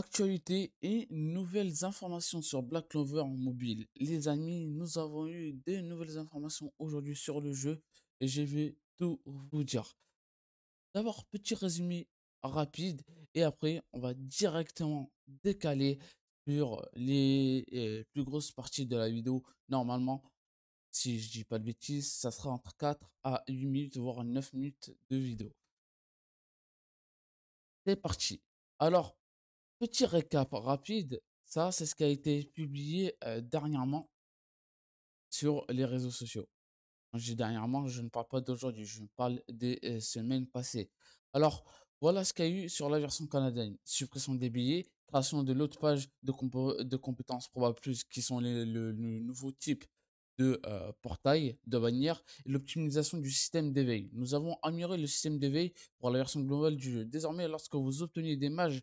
Actualité et nouvelles informations sur Black Clover mobile. Les amis, nous avons eu des nouvelles informations aujourd'hui sur le jeu et je vais tout vous dire. D'abord, petit résumé rapide et après, on va directement décaler sur les euh, plus grosses parties de la vidéo. Normalement, si je dis pas de bêtises, ça sera entre 4 à 8 minutes, voire 9 minutes de vidéo. C'est parti. Alors, Petit récap rapide, ça c'est ce qui a été publié dernièrement sur les réseaux sociaux. J'ai je dernièrement, je ne parle pas d'aujourd'hui, je parle des semaines passées. Alors, voilà ce qu'il y a eu sur la version canadienne. Suppression des billets, création de l'autre page de, compétences probable plus, qui sont le, nouveau type de portail, de bannière, l'optimisation du système d'éveil. Nous avons amélioré le système d'éveil pour la version globale du jeu. Désormais, lorsque vous obtenez des mages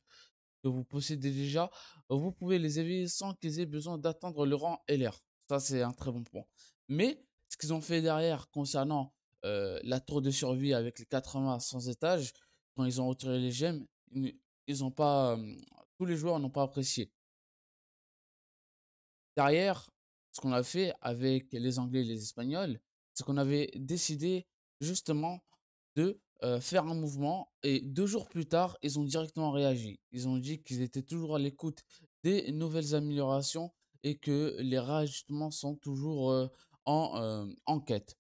que vous possédez déjà, euh, vous pouvez les éveiller sans qu'ils aient besoin d'attendre le rang LR. Ça, c'est un très bon point. Mais ce qu'ils ont fait derrière concernant euh, la tour de survie avec les 80 sans étages, quand ils ont retiré les gemmes, ils ont pas, euh, tous les joueurs n'ont pas apprécié. Derrière, ce qu'on a fait avec les Anglais et les Espagnols, c'est qu'on avait décidé justement de euh, faire un mouvement et deux jours plus tard, ils ont directement réagi. Ils ont dit qu'ils étaient toujours à l'écoute des nouvelles améliorations et que les réajustements sont toujours euh, en euh, enquête,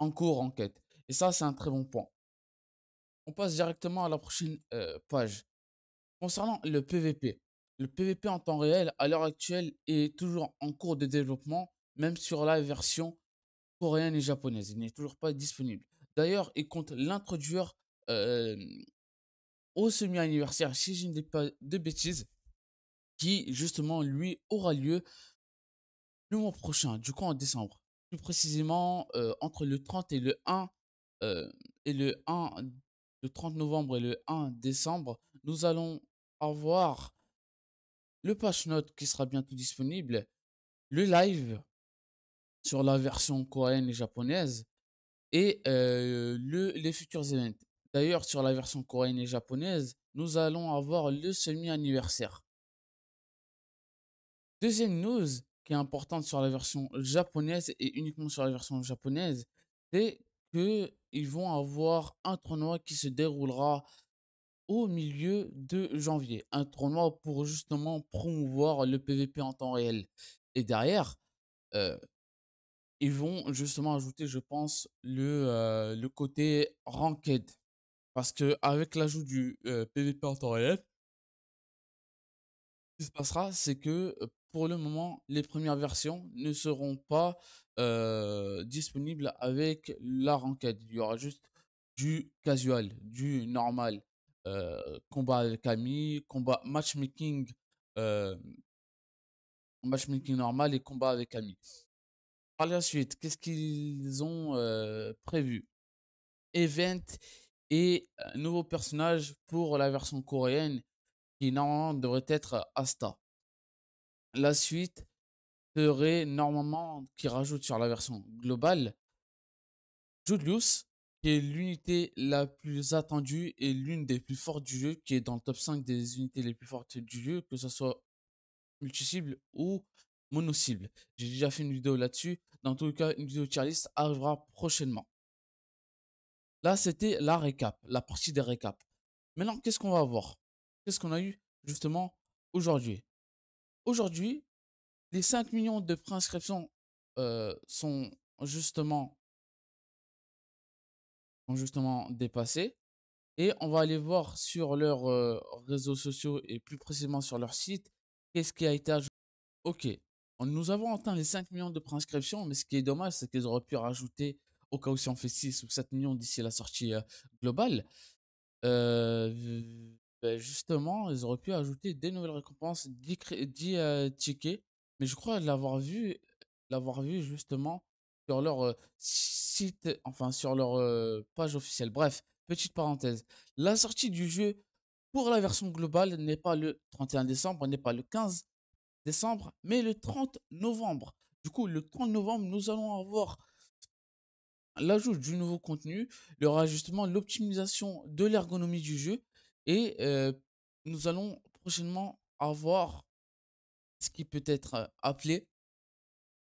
en cours enquête. Et ça, c'est un très bon point. On passe directement à la prochaine page. Concernant le PVP, le PVP en temps réel, à l'heure actuelle, est toujours en cours de développement, même sur la version coréenne et japonaise. Il n'est toujours pas disponible. D'ailleurs, il compte l'introduire au semi-anniversaire, si je ne dis pas de bêtises, qui justement, lui, aura lieu le mois prochain, du coup en décembre. Plus précisément, entre le 30 et le 1, et le le 30 novembre et le 1 décembre, nous allons avoir le patch note qui sera bientôt disponible, le live sur la version coréenne et japonaise, et le, les futurs événements D'ailleurs, sur la version coréenne et japonaise, nous allons avoir le semi-anniversaire. Deuxième news qui est importante sur la version japonaise et uniquement sur la version japonaise, c'est qu'ils vont avoir un tournoi qui se déroulera au milieu de janvier. Un tournoi pour justement promouvoir le PVP en temps réel. Et derrière, ils vont justement ajouter, je pense, le, euh, le côté ranked. Parce que avec l'ajout du PvP euh, en temps réel, ce qui se passera, c'est que euh, pour le moment, les premières versions ne seront pas disponibles avec la ranked. Il y aura juste du casual, du normal. combat avec amis, combat matchmaking, matchmaking normal et combat avec amis la suite, qu'est-ce qu'ils ont prévu Event et nouveau personnage pour la version coréenne qui normalement devrait être Asta. La suite serait normalement qui rajoute sur la version globale Julius, qui est l'unité la plus attendue et l'une des plus fortes du jeu, qui est dans le top 5 des unités les plus fortes du jeu, que ce soit multi-cible ou mono J'ai déjà fait une vidéo là-dessus. Dans tous les cas, une vidéo tier list arrivera prochainement. Là, c'était la récap, la partie des récap Maintenant, qu'est-ce qu'on va voir Qu'est-ce qu'on a eu justement aujourd'hui Aujourd'hui, les 5 millions de préinscriptions euh, sont justement ont justement dépassés et on va aller voir sur leurs euh, réseaux sociaux et plus précisément sur leur site qu'est-ce qui a été ajouté. Ok, nous avons atteint les 5 millions de préinscriptions, mais ce qui est dommage, c'est qu'ils auraient pu rajouter, au cas où si on fait 6 ou 7 millions d'ici la sortie euh, globale, euh, ben, justement, ils auraient pu ajouter des nouvelles récompenses, 10, euh, tickets. Mais je crois l'avoir vu, l'avoir vu justement sur leur site, enfin sur leur page officielle. Bref, petite parenthèse. La sortie du jeu pour la version globale n'est pas le 31 décembre, n'est pas le 15 décembre, mais le 30 novembre. Du coup, le 30 novembre, nous allons avoir l'ajout du nouveau contenu, le réajustement, l'optimisation de l'ergonomie du jeu et euh, nous allons prochainement avoir ce qui peut être euh, appelé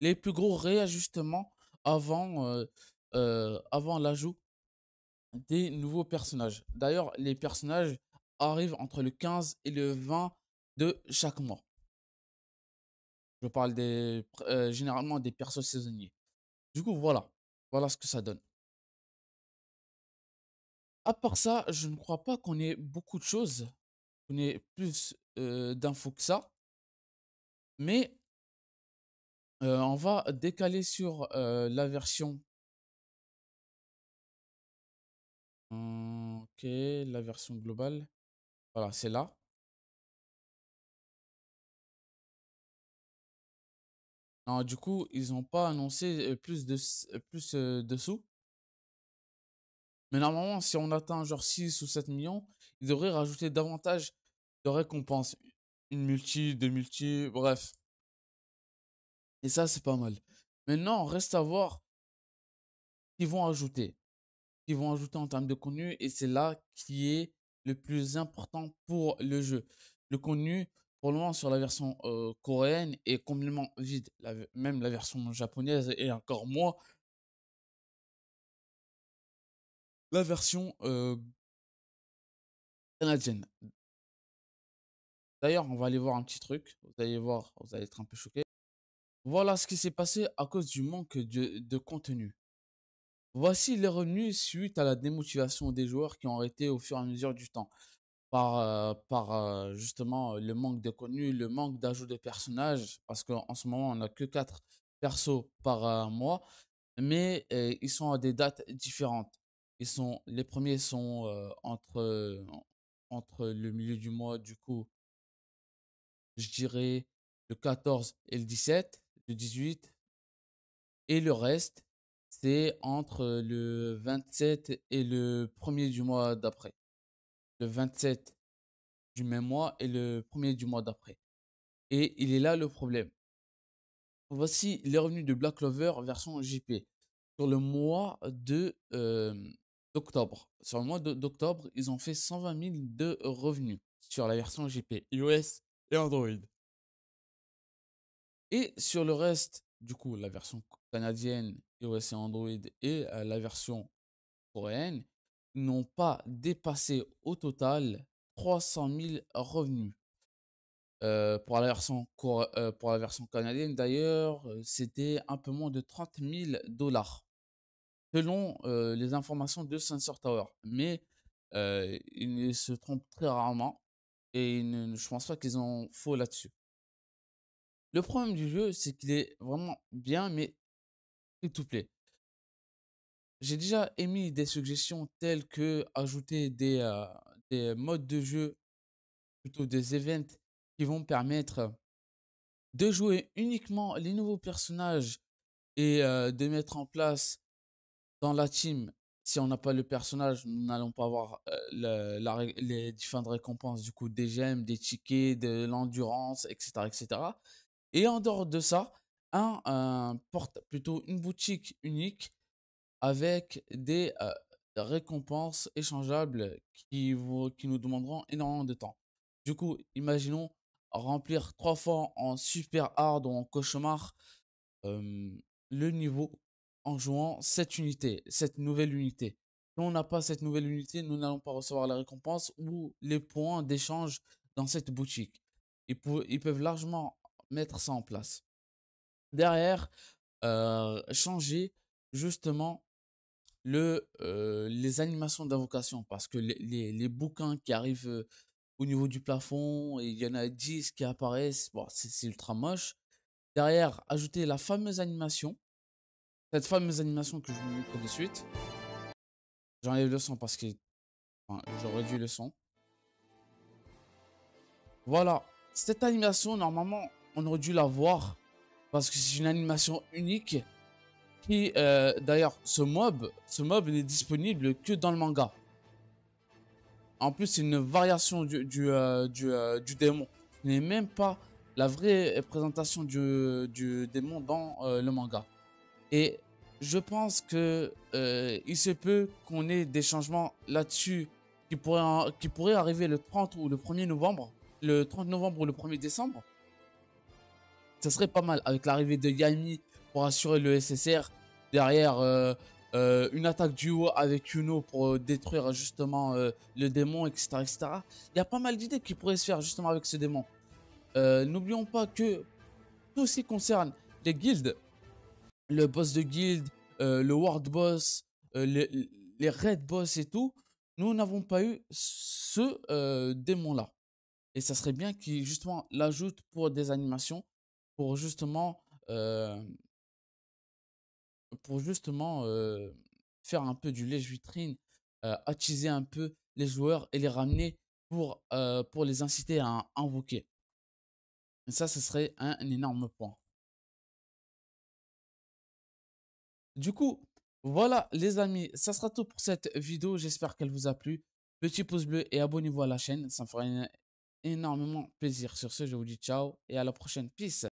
les plus gros réajustements avant, euh, avant l'ajout des nouveaux personnages. D'ailleurs, les personnages arrivent entre le 15 et le 20 de chaque mois. Je parle des, euh, généralement des persos saisonniers. Du coup, voilà. Voilà ce que ça donne. À part ça, je ne crois pas qu'on ait beaucoup de choses, qu'on ait plus euh, d'infos que ça. Mais euh, on va décaler sur la version. Mmh, ok, la version globale. Voilà, c'est là. du coup, ils n'ont pas annoncé plus de, plus de sous. Mais normalement, si on atteint genre 6 ou 7 millions, ils devraient rajouter davantage de récompenses. Une multi, deux multi, bref. Et ça, c'est pas mal. Maintenant, reste à voir qu'ils vont ajouter. ils vont ajouter en termes de contenu. Et c'est là qui est le plus important pour le jeu. Le contenu, pour le sur la version coréenne est complètement vide. même la version japonaise et encore moins la version canadienne. D'ailleurs, on va aller voir un petit truc. Vous allez voir, vous allez être un peu choqué. Voilà ce qui s'est passé à cause du manque de, de contenu. Voici les revenus suite à la démotivation des joueurs qui ont arrêté au fur et à mesure du temps par, euh, par euh, justement le manque de contenu, le manque d'ajout de personnages, parce qu'en ce moment, on n'a que 4 persos par euh, mois, mais ils sont à des dates différentes. Ils sont, les premiers sont entre, entre le milieu du mois, du coup, je dirais le 14 et le 17, le 18, et le reste, c'est entre le 27 et le 1er du mois d'après le 27 du même mois et le premier du mois d'après. Et il est là le problème. Voici les revenus de Black Clover version JP sur le mois de euh, octobre Sur le mois d'octobre, ils ont fait 120 000 de revenus sur la version JP iOS et Android. Et sur le reste, du coup, la version canadienne iOS et Android et euh, la version coréenne, n'ont pas dépassé au total 300 000 revenus. Euh, pour, la version, euh, pour la version canadienne, d'ailleurs, euh, c'était un peu moins de 30 000 dollars, selon les informations de Sensor Tower. Mais ils se trompent très rarement et ne, pense pas qu'ils ont faux là-dessus. Le problème du jeu, c'est qu'il est vraiment bien, mais tout tout plaît, j'ai déjà émis des suggestions telles que ajouter euh, des, modes de jeu, plutôt des events qui vont permettre euh, de jouer uniquement les nouveaux personnages et euh, de mettre en place dans la team, si on n'a pas le personnage, nous n'allons pas avoir les les différentes récompenses, du coup des gemmes, des tickets, de l'endurance, etc., etc. Et en dehors de ça, un porte, plutôt une boutique unique avec des récompenses échangeables qui, qui nous demanderont énormément de temps. Du coup, imaginons remplir trois fois en super hard ou en cauchemar le niveau en jouant cette unité, cette nouvelle unité. Si on n'a pas cette nouvelle unité, nous n'allons pas recevoir la récompense ou les points d'échange dans cette boutique. Ils, peuvent, ils peuvent largement mettre ça en place. Derrière, changer justement le, euh, les animations d'invocation, parce que les, bouquins qui arrivent euh, au niveau du plafond, et il y en a 10 qui apparaissent, bon, c'est ultra moche. Derrière, ajouter la fameuse animation, cette fameuse animation que je vous montre de suite. J'enlève le son parce que j'aurais dû le son. Voilà, cette animation, normalement, on aurait dû la voir parce que c'est une animation unique qui, euh, d'ailleurs, ce mob, ce mob n'est disponible que dans le manga. En plus, c'est une variation du, du, euh, euh, démon. Ce n'est même pas la vraie présentation du, du démon dans le manga. Et je pense que il se peut qu'on ait des changements là-dessus qui pourraient, qui arriver le 30 ou le 1er novembre. Le 30 novembre ou le 1er décembre. Ça serait pas mal avec l'arrivée de Yami pour assurer le SSR. Derrière, euh, euh, une attaque duo avec eau pour euh, détruire justement le démon, etc., etc. Il y a pas mal d'idées qui pourraient se faire justement avec ce démon. N'oublions pas que tout ce qui concerne les guildes, le boss de guild, le world boss, les, les boss et tout, nous n'avons pas eu ce démon-là. Et ça serait bien qu'il justement l'ajoute pour des animations, pour justement pour justement faire un peu du lèche vitrine, attiser un peu les joueurs et les ramener pour, pour les inciter à invoquer. ça, ce serait un, énorme point. Du coup, voilà les amis, ça sera tout pour cette vidéo. J'espère qu'elle vous a plu. Petit pouce bleu et abonnez-vous à la chaîne. Ça me fera énormément plaisir. Sur ce, je vous dis ciao et à la prochaine. Peace